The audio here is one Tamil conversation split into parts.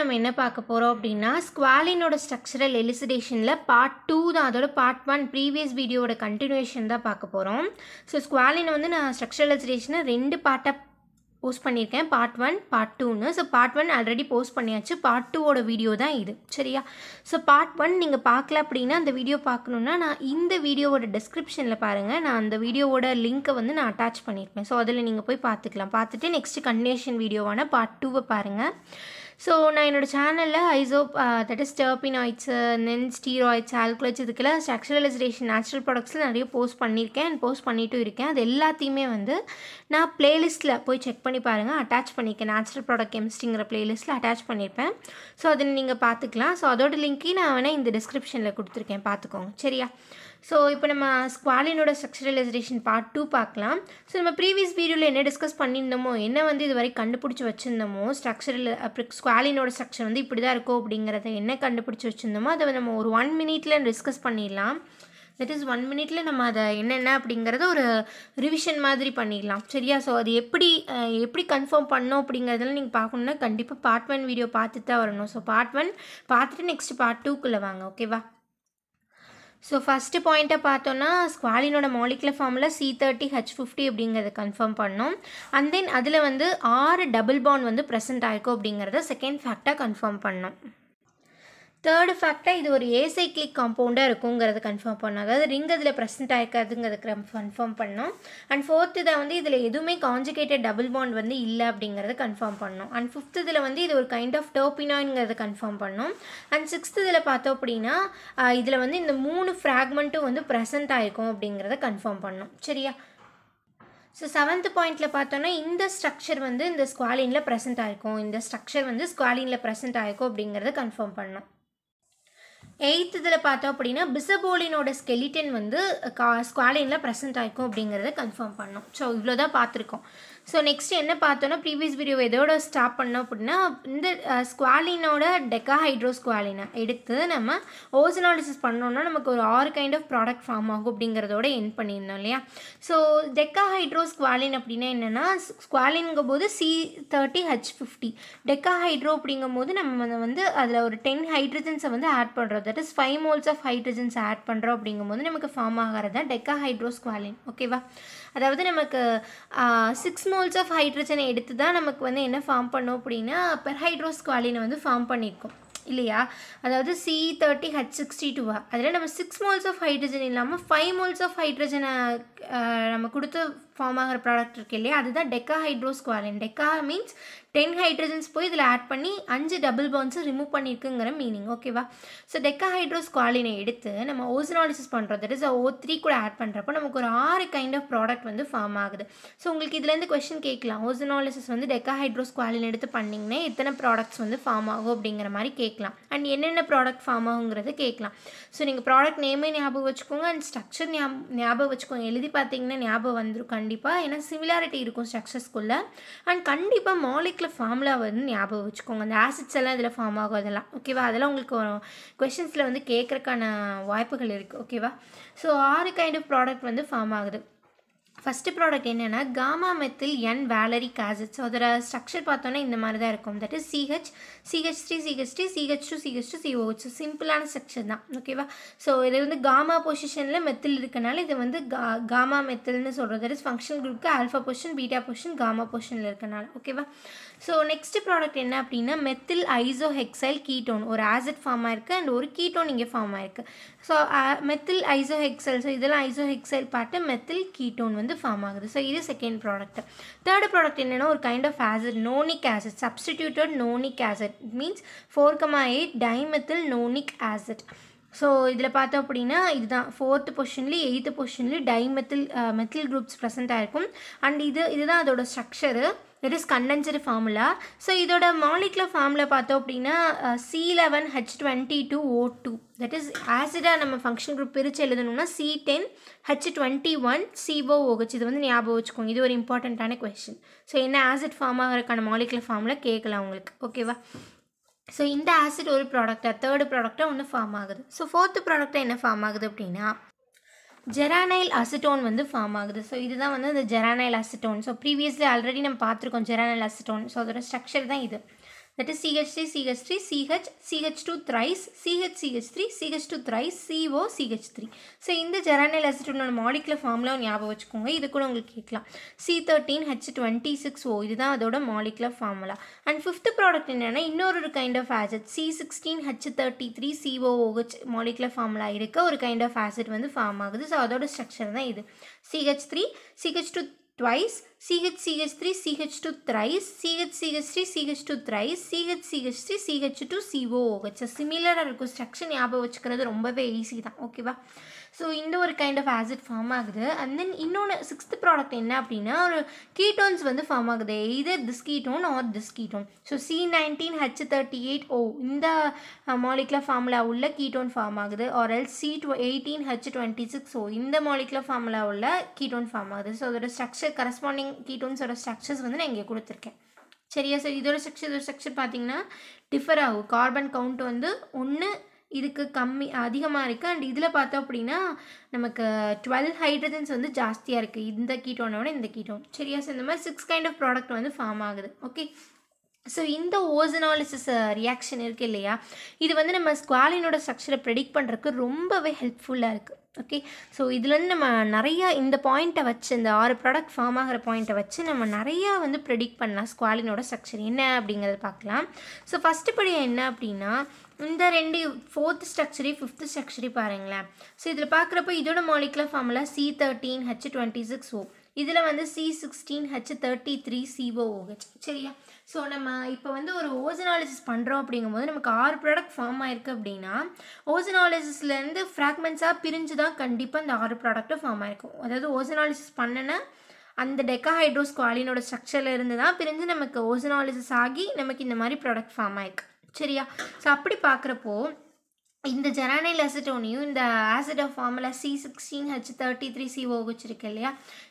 நம்ம என்ன பார்க்க போகிறோம் அப்படின்னா ஸ்குவாலினோட ஸ்ட்ரக்சரல் எலிசிடேஷனில் பார்ட் டூ தான் அதோட பார்ட் ஒன் ப்ரீவியஸ் வீடியோட கண்டினியூஷன் தான் பார்க்க போகிறோம் ஸோ ஸ்குவாலினை வந்து நான் ஸ்ட்ரக்சரல் எலிசிடேஷனை ரெண்டு பார்ட்டாக போஸ்ட் பண்ணியிருக்கேன் பார்ட் ஒன் பார்ட் டூன்னு so part one already post பண்ணியாச்சு பார்ட் டூவோட வீடியோ தான் இது சரியா ஸோ பார்ட் ஒன் நீங்கள் பார்க்கல அப்படின்னா அந்த வீடியோ பார்க்கணுன்னா நான் இந்த வீடியோவோட டிஸ்கிரிப்ஷனில் பாருங்கள் நான் அந்த வீடியோவோட லிங்க்கை வந்து நான் அட்டாச் பண்ணியிருக்கேன் ஸோ அதில் நீங்கள் போய் பார்த்துக்கலாம் பார்த்துட்டு நெக்ஸ்ட் கண்டினியூஷன் வீடியோவான பார்ட் டூவை பாருங்கள் ஸோ நான் என்னோடய சேனலில் iso that is terpenoids then steroids alkaloids இதுக்கெல்லாம் ஸ்ட்ரக்சரலைசேஷன் நேச்சுரல் ப்ராடக்ட்ஸில் நிறைய போஸ்ட் பண்ணியிருக்கேன் அண்ட் போஸ்ட் பண்ணிட்டும் இருக்கேன் அது எல்லாத்தையுமே வந்து நான் ப்ளேலிஸ்ட்டில் போய் செக் பண்ணி பாருங்கள் அட்டாச் பண்ணியிருக்கேன் நேச்சுரல் ப்ராடக்ட் கெமிஸ்ட்ரிங்கிற ப்ளேலிஸ்ட்டில் அட்டாச் பண்ணியிருப்பேன் ஸோ அதை நீங்கள் பார்த்துக்கலாம் ஸோ அதோட லிங்க்கையும் நான் வேணால் இந்த டிஸ்கிரிப்ஷனில் கொடுத்துருக்கேன் பார்த்துக்கோங்க சரியா ஸோ இப்போ நம்ம ஸ்குவாலினோட ஸ்ட்ரக்சரலைசேஷன் பார்ட் டூ பார்க்கலாம் ஸோ நம்ம ப்ரீவியஸ் வீடியோவில் என்ன டிஸ்கஸ் பண்ணியிருந்தோமோ என்ன வந்து இது வரை கண்டுபிடிச்சி வச்சுருந்தோமோ ஸ்ட்ரக்சரல் அப்புறம் ஸ்குவாலினோட ஸ்ட்ரக்சர் வந்து இப்படி தான் இருக்கும் அப்படிங்கிறத என்ன கண்டுபிடிச்சி வச்சுருந்தோமோ அதை நம்ம ஒரு ஒன் மினிட்ல டிஸ்கஸ் பண்ணிடலாம் தட் இஸ் ஒன் மினிட்ல நம்ம அதை என்னென்ன அப்படிங்கிறத ஒரு ரிவிஷன் மாதிரி பண்ணிடலாம் சரியா ஸோ அது எப்படி எப்படி கன்ஃபார்ம் பண்ணோம் அப்படிங்கிறதெல்லாம் நீங்கள் பார்க்கணுன்னா கண்டிப்பாக பார்ட் ஒன் வீடியோ பார்த்துட்டு தான் வரணும் ஸோ பார்ட் ஒன் பார்த்துட்டு நெக்ஸ்ட் பார்ட் டூக்குள்ளே வாங்க ஓகேவா ஸோ ஃபஸ்ட்டு பாயிண்ட்டை பார்த்தோன்னா ஸ்குவாலினோட மாலிகுலர் ஃபார்மில் சி தேர்ட்டி ஹெச் ஃபிஃப்டி அப்படிங்கிறத கன்ஃபார்ம் பண்ணோம் அண்ட் தென் அதில் வந்து ஆறு டபுள் பாண்ட் வந்து ப்ரெசென்ட் ஆயிருக்கும் அப்படிங்கிறத செகண்ட் ஃபேக்டாக கன்ஃபார்ம் பண்ணோம் தேர்டு ஃபேக்டாக இது ஒரு ஏசை கிளிக் காம்பவுண்டாக இருக்குங்கிறத கன்ஃபார்ம் பண்ணோம் அதாவது ரிங் அதில் ப்ரெசென்ட் ஆயிருக்காதுங்கிறத கன்ஃபார்ம் பண்ணோம் அண்ட் ஃபோர்த் இதை வந்து இதில் எதுவுமே காஞ்சிகேட்டட் டபுள் பாண்ட் வந்து இல்லை அப்படிங்கிறத கன்ஃபார்ம் பண்ணோம் அண்ட் ஃபிஃப்த் இதில் வந்து இது ஒரு கைண்ட் ஆஃப் டோப்பினாய்ங்கிறத கன்ஃபார்ம் பண்ணோம் அண்ட் சிக்ஸ்த் இதில் பார்த்தோம் அப்படின்னா இதில் வந்து இந்த மூணு ஃப்ராக்மெண்ட்டும் வந்து ப்ரெசென்ட் ஆயிருக்கும் அப்படிங்கிறத கன்ஃபார்ம் பண்ணோம் சரியா ஸோ செவன்த் பாயிண்ட்டில் பார்த்தோன்னா இந்த ஸ்ட்ரக்சர் வந்து இந்த ஸ்குவாலினில் ப்ரெசென்ட் ஆயிருக்கும் இந்த ஸ்ட்ரக்சர் வந்து ஸ்குவாலினில் ப்ரெசென்ட் ஆகிருக்கும் அப்படிங்கிறத கன்ஃபார்ம் பண்ணோம் எயித்து இதில் பார்த்தோம் அப்படின்னா பிசபோலினோட ஸ்கெலிட்டன் வந்து கா ஸ்குவாலினில் ப்ரெசென்ட் ஆகிருக்கும் அப்படிங்கிறத கன்ஃபார்ம் பண்ணோம் ஸோ இவ்வளோ தான் பார்த்துருக்கோம் ஸோ நெக்ஸ்ட் என்ன பார்த்தோன்னா ப்ரீவியஸ் வீடியோ எதோட ஸ்டாப் பண்ணோம் அப்படின்னா இந்த ஸ்குவாலினோட டெக்கா ஹைட்ரோ ஸ்குவாலினை எடுத்து நம்ம ஓசனாலிசிஸ் பண்ணோம்னா நமக்கு ஒரு ஆறு கைண்ட் ஆஃப் ப்ராடக்ட் ஃபார்ம் ஆகும் அப்படிங்கிறதோட என் பண்ணியிருந்தோம் இல்லையா ஸோ டெக்கா ஹைட்ரோ ஸ்குவாலின் அப்படின்னா என்னென்னா ஸ்குவாலின்ங்கும் போது C thirty H fifty decahydro அப்படிங்கும் போது நம்ம வந்து அதில் ஒரு டென் ஹைட்ரஜன்ஸை வந்து ஆட் பண்ணுறோம் that is five moles of hydrogens add பண்ணுறோம் அப்படிங்கும்போது நமக்கு ஃபார்ம் ஆகிறது தான் டெக்கா ஹைட்ரோ ஸ்குவாலின் ஓகேவா அதாவது நமக்கு சிக்ஸ் மோல்ஸ் ஆஃப் ஹைட்ரஜனை எடுத்து தான் நமக்கு வந்து என்ன ஃபார்ம் பண்ணோம் அப்படின்னா பெர்ஹைட்ரோஸ் குவாலினை வந்து ஃபார்ம் பண்ணியிருக்கோம் இல்லையா அதாவது சி தேர்ட்டி ஹச் சிக்ஸ்டி டூவா அதில் நம்ம சிக்ஸ் மோல்ஸ் ஆஃப் ஹைட்ரஜன் இல்லாமல் ஃபைவ் மோல்ஸ் ஆஃப் ஹைட்ரஜனை நம்ம கொடுத்து ஃபார்ம் ஆகிற ப்ராடக்ட் இருக்குது இல்லையா அதுதான் decahydrosqualene deca means ten hydrogens போய் இதில் ஆட் பண்ணி அஞ்சு டபுள் பான்ஸும் ரிமூவ் பண்ணியிருக்குங்கிற மீனிங் ஓகேவா ஸோ டெக்கா ஹைட்ரோஸ் குவாலினை எடுத்து நம்ம ஓசனாலிசிஸ் பண்ணுறது தட் இஸ் ஓ த்ரீ கூட ஆட் பண்ணுறப்போ நமக்கு ஒரு ஆறு கைண்ட் ஆஃப் ப்ராடக்ட் வந்து ஃபார்ம் ஆகுது ஸோ உங்களுக்கு இதுலேருந்து கொஸ்டின் கேட்கலாம் ஓசனாலிசிஸ் வந்து டெக்கா ஹைட்ரோஸ் குவாலின் எடுத்து பண்ணிங்கன்னா எத்தனை ப்ராடக்ட்ஸ் வந்து ஃபார்ம் ஆகும் அப்படிங்கிற மாதிரி கேட்கலாம் அண்ட் என்னென்ன ப்ராடக்ட் ஃபார்ம் ஆகுங்கிறது கேட்கலாம் ஸோ நீங்கள் ப்ராடக்ட் நேமே ஞாபகம் வச்சுக்கோங்க அண்ட் ஸ்ட்ரக்சர் ஞாபகம் வச்சுக்கோங்க எழுதி பார்த்தீங்கன்னா ஞாபகம் வந்துடும் கண்டிப்பாக ஏன்னா சிமிலாரிட்டி இருக்கும் ஸ்ட்ரக்சர்ஸ்குள்ளே அண்ட் கண்டிப்பாக மாலிக் லாஜிக்கில் ஃபார்முலா வருதுன்னு ஞாபகம் வச்சுக்கோங்க அந்த ஆசிட்ஸ் எல்லாம் இதில் ஃபார்ம் ஆகும் அதெல்லாம் ஓகேவா அதெல்லாம் உங்களுக்கு கொஷின்ஸில் வந்து கேட்குறக்கான வாய்ப்புகள் இருக்குது ஓகேவா ஸோ ஆறு கைண்ட் ஆஃப் ப்ராடக்ட் வந்து ஃபார்ம் ஆகுது ஃபஸ்ட்டு ப்ராடக்ட் என்னென்னா gamma methyl N valeric acid so அதோட ஸ்ட்ரக்சர் பார்த்தோன்னா இந்த மாதிரி தான் இருக்கும் that is CH CH three CH three CH two CH two COH so சிம்பிளான ஸ்ட்ரக்சர் தான் ஓகேவா ஸோ இது வந்து காமா பொசிஷனில் மெத்தில் இருக்கனால இது வந்து கா காமா மெத்தில்னு சொல்கிறது தட் இஸ் ஃபங்க்ஷன் குரூப்க்கு alpha position beta position gamma பொஷனில் இருக்கனால ஓகேவா ஸோ நெக்ஸ்ட் ப்ராடக்ட் என்ன அப்படின்னா மெத்தில் ஐசோஹெக்சைல் கீட்டோன் ஒரு ஆசிட் ஃபார்மாக இருக்குது அண்ட் ஒரு கீட்டோன் இங்கே ஃபார்ம் ஆயிருக்கு ஸோ மெத்தில் ஐசோஹெக்சைல் ஸோ இதெல்லாம் ஐசோஹெக்சைல் பார்த்து மெத்தில் கீட்டோன் வந்து ஃபார்ம் ஆகுது ஸோ இது செகண்ட் ப்ராடக்ட் தேர்ட் ப்ராடக்ட் என்னென்னா ஒரு kind of acid nonic acid substituted nonic acid it means four comma eight dimethyl நோனிக் acid so இதில் பார்த்தோம் அப்படின்னா இதுதான் ஃபோர்த்து பொசிஷன்லேயும் எயித்து பொசிஷன்லேயும் டைமெத்தில் மெத்தில் குரூப்ஸ் ப்ரெசென்ட் ஆயிருக்கும் அண்ட் இது இதுதான் அதோட structure that is condenser formula so இதோட மாலிகுலர் ஃபார்முலா பார்த்தோம் அப்படின்னா C eleven H twenty two O two that is ஆசிடாக நம்ம ஃபங்க்ஷன் குரூப் பிரித்து எழுதணும்னா C ten H twenty one COOH இது வந்து ஞாபகம் வச்சுக்கோங்க இது ஒரு இம்பார்ட்டண்ட்டான கொஷின் ஸோ என்ன ஆசிட் ஃபார்ம் ஆகிறதுக்கான மாலிகுலர் ஃபார்மில் கேட்கலாம் உங்களுக்கு ஓகேவா ஸோ இந்த ஆசிட் ஒரு ப்ராடக்டாக தேர்டு ப்ராடக்டாக ஒன்று ஃபார்ம் ஆகுது ஸோ ஃபோர்த்து ப்ராடக்டாக என்ன ஃபார்ம் ஆகுது அப்படின்னா ஜெரானைல் அசிட்டோன் வந்து ஃபார்ம் ஆகுது ஸோ இதுதான் வந்து அந்த geranyl acetone so previously already நம்ம பார்த்துருக்கோம் ஜெரானைல் அசிட்டோன் ஸோ அதோட ஸ்ட்ரக்சர் தான் இது CH CH that CH CH3, CH3, CH, CH2 three CH CH3, thrice CO CH three so இந்த ஜெரானைல் அசிட்டோட மாலிகுலர் ஃபார்முலா ஞாபகம் வச்சுக்கோங்க இது கூட உங்களுக்கு கேட்கலாம் C thirteen H twenty six O இதுதான் அதோட molecular formula and fifth product என்னென்னா இன்னொரு kind of acid C sixteen H thirty three COH molecular formula இருக்க ஒரு கைண்ட் ஆஃப் ஆசிட் வந்து ஃபார்ம் ஆகுது ஸோ அதோட ஸ்ட்ரக்சர் தான் இது CH three CH two twice, CHCH3, CH2 thrice, CHCH3, CH2 thrice, CHCH3, CH2, COOH. சிமிலராக இருக்கும் ஸ்ட்ரக்சர் ஞாபகம் வச்சுக்கிறது ரொம்பவே ஈஸி தான் ஓகேவா ஸோ இந்த ஒரு கைண்ட் ஆஃப் ஆசிட் ஃபார்ம் ஆகுது அண்ட் தென் இன்னொன்று சிக்ஸ்த் ப்ராடக்ட் என்ன அப்படின்னா ஒரு கீட்டோன்ஸ் வந்து ஃபார்ம் ஆகுது either this ketone or this ketone so C nineteen H thirty eight O இந்த மாலிகுலர் ஃபார்முலா உள்ள கீட்டோன் ஃபார்ம் ஆகுது or L C two eighteen H twenty six O இந்த மாலிகுலர் ஃபார்முலா உள்ள கீட்டோன் ஃபார்ம் ஆகுது ஸோ அதோட ஸ்ட்ரக்சர் கரஸ்பாண்டிங் கீட்டோன்ஸோட ஸ்ட்ரக்சர்ஸ் வந்து நான் இங்கே கொடுத்துருக்கேன் சரியா சார் இதோட ஸ்ட்ரக்சர் இதோட ஸ்ட்ரக்சர் பார்த்தீங்கன்னா டிஃபர் ஆகும் கார்பன் கவுண்ட் வந்து ஒன்று இதுக்கு கம்மி அதிகமாக இருக்குது அண்ட் இதில் பார்த்தோம் அப்படின்னா நமக்கு டுவெல் ஹைட்ரஜன்ஸ் வந்து ஜாஸ்தியாக இருக்குது இந்த கீட்டோனோட இந்த கீட்டோன் சரியா ஸோ இந்த மாதிரி சிக்ஸ் கைண்ட் ஆஃப் ப்ராடக்ட் வந்து ஃபார்ம் ஆகுது ஓகே ஸோ இந்த ஓசனாலிசிஸ் ரியாக்ஷன் இருக்குது இல்லையா இது வந்து நம்ம ஸ்குவாலினோட ஸ்ட்ரக்சரை ப்ரெடிக்ட் பண்ணுறதுக்கு ரொம்பவே ஹெல்ப்ஃபுல்லாக இருக்குது ஓகே ஸோ இதுலேருந்து நம்ம நிறையா இந்த பாயிண்ட்டை வச்சு இந்த ஆறு ப்ராடக்ட் ஃபார்ம் ஆகிற பாயிண்ட்டை வச்சு நம்ம நிறையா வந்து ப்ரெடிக்ட் பண்ணலாம் ஸ்குவாலினோட ஸ்ட்ரக்சர் என்ன அப்படிங்கிறத பார்க்கலாம் ஸோ ஃபஸ்ட்டு படி என்ன அப்படின்னா இந்த ரெண்டு ஃபோர்த் ஸ்ட்ரக்சரி ஃபிஃப்த்து ஸ்ட்ரக்சரி பாருங்களேன் ஸோ இதில் பார்க்குறப்ப இதோட molecular formula C thirteen H twenty six O இதில் வந்து C sixteen H thirty three COOH சரியா ஸோ நம்ம இப்போ வந்து ஒரு ஓசனாலிசிஸ் பண்ணுறோம் அப்படிங்கும்போது நமக்கு ஆறு ப்ராடக்ட் ஃபார்ம் ஆயிருக்கு அப்படின்னா ஓசனாலிசிஸ்லேருந்து ஃப்ராக்மெண்ட்ஸாக பிரிஞ்சு தான் கண்டிப்பாக அந்த ஆறு ப்ராடக்ட்டும் ஃபார்ம் ஆயிருக்கும் அதாவது ஓசனாலிசிஸ் பண்ணினா அந்த டெக்காஹைட்ரோஸ் குவாலினோட ஸ்ட்ரக்சரில் இருந்து தான் பிரிஞ்சு நமக்கு ஓசனாலிசிஸ் ஆகி நமக்கு இந்த மாதிரி ப்ராடக்ட் ஃபார்ம் ஆயிருக்கு சரியா ஸோ அப்படி பார்க்குறப்போ இந்த ஜெரானைல் அசிட்டோனியும் இந்த acid of formula C sixteen H thirty three C O வச்சுருக்கு இல்லையா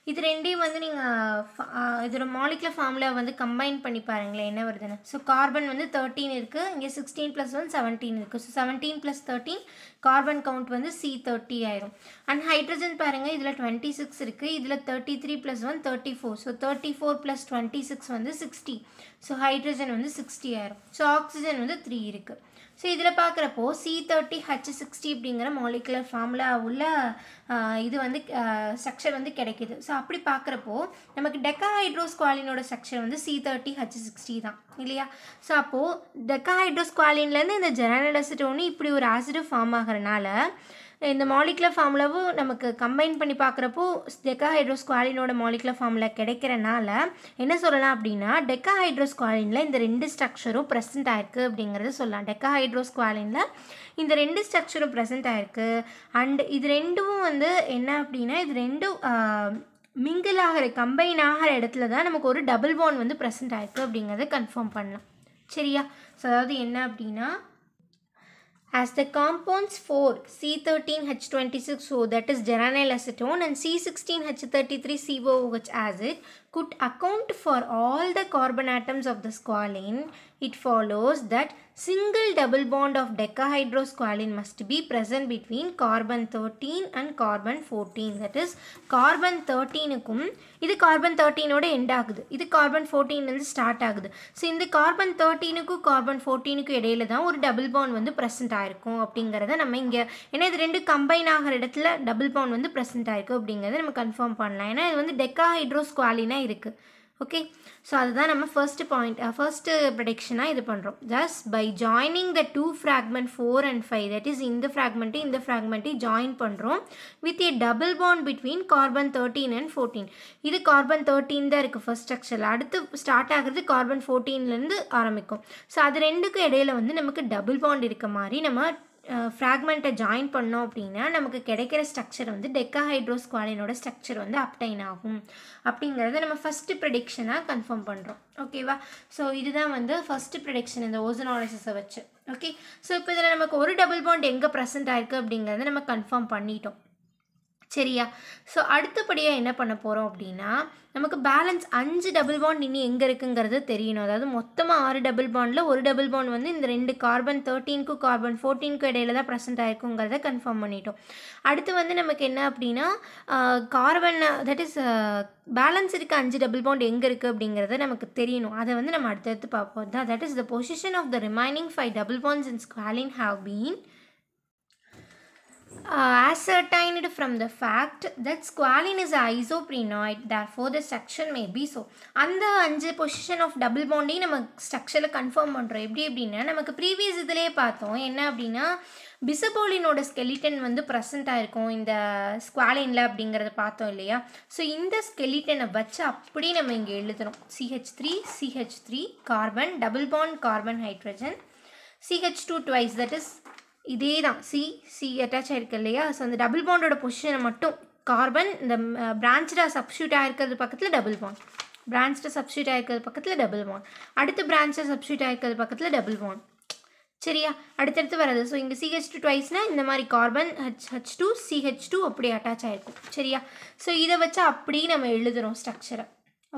இது ரெண்டையும் வந்து நீங்கள் இதோட மாலிகுலர் ஃபார்முலா வந்து கம்பைன் பண்ணி பாருங்களேன் என்ன வருதுன்னு ஸோ கார்பன் வந்து தேர்ட்டீன் இருக்குது இங்கே சிக்ஸ்டீன் ப்ளஸ் ஒன் செவன்டீன் இருக்குது so seventeen plus thirteen carbon count வந்து சி தேர்ட்டி ஆயிரும் அண்ட் ஹைட்ரஜன் பாருங்கள் இதில் டுவெண்ட்டி சிக்ஸ் இருக்குது இதில் thirty three plus one thirty four so thirty four plus twenty six வந்து சிக்ஸ்டி ஸோ ஹைட்ரஜன் வந்து சிக்ஸ்டி ஆயிரும் ஸோ ஆக்சிஜன் வந்து த்ரீ இருக்குது ஸோ இதில் பார்க்குறப்போ சி தேர்ட்டி ஹச் சிக்ஸ்டி அப்படிங்கிற மாலிகுலர் ஃபார்முலா உள்ள இது வந்து ஸ்ட்ரக்சர் வந்து கிடைக்கிது ஸோ அப்படி பார்க்குறப்போ நமக்கு டெக்கா ஹைட்ரோஸ்குவாலினோட ஸ்ட்ரக்சர் வந்து சி தேர்ட்டி ஹச் சிக்ஸ்டி தான் இல்லையா ஸோ அப்போது டெக்கா ஹைட்ரோஸ்குவாலின்லேருந்து இந்த ஒன்று இப்படி ஒரு ஆசிட் ஃபார்ம் ஆகிறனால இந்த மாலிகுலர் ஃபார்முலாவும் நமக்கு கம்பைன் பண்ணி பார்க்குறப்போ டெக்கா ஹைட்ரோஸ்குவாலினோட மாலிகுலர் ஃபார்மில் கிடைக்கிறனால என்ன சொல்லலாம் அப்படின்னா டெக்கா ஹைட்ரோஸ்குவாலினில் இந்த ரெண்டு ஸ்ட்ரக்சரும் ப்ரெசென்ட் ஆயிருக்கு அப்படிங்கிறத சொல்லலாம் டெக்கா ஹைட்ரோஸ்குவாலினில் இந்த ரெண்டு ஸ்ட்ரக்சரும் ப்ரெசென்ட் ஆயிருக்கு அண்ட் இது ரெண்டும் வந்து என்ன அப்படின்னா இது ரெண்டும் மிங்கிள் ஆகிற கம்பைன் ஆகிற இடத்துல தான் நமக்கு ஒரு டபுள் போன் வந்து ப்ரெசென்ட் ஆயிருக்கு அப்படிங்கிறத கன்ஃபார்ம் பண்ணலாம் சரியா ஸோ அதாவது என்ன அப்படின்னா As the compounds 4 C13H26O that is geranyl acetone and C16H33COOH acid could account for all the carbon atoms of the squalene it follows that single double bond of decahydrosqualene must be present between carbon 13 and carbon 14 that is carbon 13க்கும் இது carbon 13 ஓட end ஆகுது இது carbon 14 வந்து start ஆகுது so இந்த carbon 13க்கு carbon 14க்கு இடையில தான் ஒரு double bond வந்து present ஆயிருக்கும் அப்படிங்கிறத நம்ம இங்கே ஏன்னா இது ரெண்டு combine ஆகிற இடத்துல double bond வந்து present ஆயிருக்கும் அப்படிங்கிறத நம்ம கன்ஃபார்ம் பண்ணலாம் ஏன்னா இது வந்து டெக்காஹைட்ரோஸ்குவாலினாக இருக்குது ஓகே ஸோ அதுதான் நம்ம ஃபர்ஸ்ட் பாயிண்ட் ஃபர்ஸ்ட்டு ப்ரடிக்ஷனாக இது பண்ணுறோம் just by joining the two fragment four and five that is இந்த ஃப்ராக்மெண்ட்டு இந்த ஃப்ராக்மெண்ட்டை ஜாயின் பண்ணுறோம் with a double bond between carbon thirteen and fourteen இது கார்பன் தேர்ட்டீன் தான் இருக்குது ஃபர்ஸ்ட் ஸ்ட்ரக்சரில் அடுத்து ஸ்டார்ட் ஆகிறது கார்பன் ஃபோர்டீன்லேருந்து ஆரம்பிக்கும் ஸோ அது ரெண்டுக்கும் இடையில வந்து நமக்கு டபுள் பாண்ட் இருக்க மாதிரி நம்ம ஃப்ராக்மெண்ட்டை ஜாயின் பண்ணோம் அப்படின்னா நமக்கு கிடைக்கிற ஸ்ட்ரக்சர் வந்து டெக்காஹைட்ரோஸ்குவாலினோட ஸ்ட்ரக்சர் வந்து அப்டைன் ஆகும் அப்படிங்கிறத நம்ம ஃபஸ்ட்டு ப்ரெடிக்ஷனாக கன்ஃபார்ம் பண்ணுறோம் ஓகேவா ஸோ இதுதான் வந்து ஃபஸ்ட்டு ப்ரெடிக்ஷன் இந்த ஓசனாலிசிஸை வச்சு ஓகே ஸோ இப்போ இதில் நமக்கு ஒரு டபுள் பாண்ட் எங்கே ப்ரெசென்ட் ஆயிருக்கு அப்படிங்கிறத நம்ம கன்ஃபார்ம் பண்ணிட்டோம் சரியா ஸோ அடுத்தபடியாக என்ன பண்ண போகிறோம் அப்படின்னா நமக்கு பேலன்ஸ் அஞ்சு டபுள் பாண்ட் இனி எங்கே இருக்குங்கிறது தெரியணும் அதாவது மொத்தமாக ஆறு டபுள் பாண்டில் ஒரு டபுள் பாண்ட் வந்து இந்த ரெண்டு கார்பன் தேர்ட்டீனுக்கு கார்பன் ஃபோர்டீனுக்கு இடையில தான் ப்ரெசென்ட் ஆயிருக்குங்கிறத கன்ஃபார்ம் பண்ணிட்டோம் அடுத்து வந்து நமக்கு என்ன அப்படின்னா கார்பன் தட் இஸ் பேலன்ஸ் இருக்க அஞ்சு டபுள் பாண்ட் எங்கே இருக்குது அப்படிங்கிறத நமக்கு தெரியணும் அதை வந்து நம்ம அடுத்தடுத்து பார்ப்போம் தான் that is the position of the remaining five double bonds in squalene have been Uh, ascertained from the fact that squalene is isoprenoid therefore the structure may be so அந்த அஞ்சு பொசிஷன் ஆஃப் டபுள் பாண்டையும் நம்ம ஸ்ட்ரக்சரில் கன்ஃபார்ம் பண்ணுறோம் எப்படி அப்படின்னா நமக்கு ப்ரீவியஸ் இதிலே பார்த்தோம் என்ன அப்படின்னா பிசபோலினோட ஸ்கெலிட்டன் வந்து ப்ரெசண்ட் இருக்கும் இந்த ஸ்குவாலினில் அப்படிங்கிறத பார்த்தோம் இல்லையா ஸோ இந்த ஸ்கெலிட்டனை வச்சு அப்படி நம்ம இங்கே எழுதுறோம் CH three CH three carbon double bond carbon hydrogen CH two twice that is இதே தான் சி சி அட்டாச் ஆகிருக்கு இல்லையா ஸோ அந்த டபுள் பாண்டோட பொசிஷனை மட்டும் கார்பன் இந்த பிரான்ச்சாக சப்ஸ்டியூட் ஆகிருக்கிறது பக்கத்தில் டபுள் பாண்ட் பிரான்ச்சில் சப்ஸ்டியூட் ஆகிருக்கிறது பக்கத்தில் டபுள் பாண்ட் அடுத்து பிரான்ச்சில் சப்ஸ்டியூட் ஆகிருக்கிறது பக்கத்தில் டபுள் பாண்ட் சரியா அடுத்தடுத்து வராது ஸோ இங்கே சிஹெச் டூ டுவைஸ்னால் இந்த மாதிரி carbon H H two CH two அப்படி அட்டாச் ஆகிருக்கும் சரியா ஸோ இதை வச்சு அப்படியே நம்ம எழுதுகிறோம் ஸ்ட்ரக்சரை